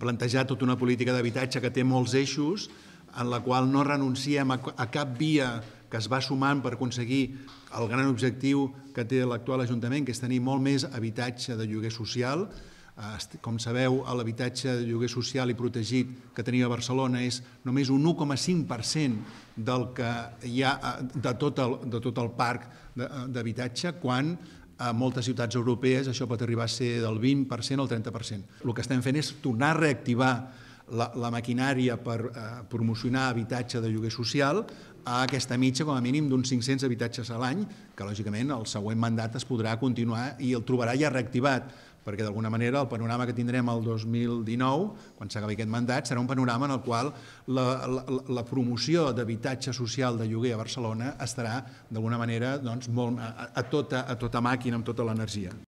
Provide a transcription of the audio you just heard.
plantejar tota una política d'habitatge que té molts eixos, en la qual no renunciem a cap via que es va sumant per aconseguir el gran objectiu que té l'actual Ajuntament, que és tenir molt més habitatge de lloguer social. Eh, com sabeu, l'habitatge de lloguer social i protegit que tenia Barcelona és només un 1,5% del que hi ha eh, de tot el, de tot el parc eh, d'habitatge, quan a moltes ciutats europees això pot arribar a ser del 20% al 30%. El que estem fent és tornar a reactivar la, la maquinària per eh, promocionar habitatge de lloguer social a aquesta mitja com a mínim d'uns 500 habitatges a l'any, que lògicament el següent mandat es podrà continuar i el trobarà ja reactivat perquè d'alguna manera el panorama que tindrem el 2019, quan s'acabi aquest mandat, serà un panorama en el qual la, la, la promoció d'habitatge social de lloguer a Barcelona estarà d'alguna manera doncs, molt, a, a, tota, a tota màquina, amb tota l'energia.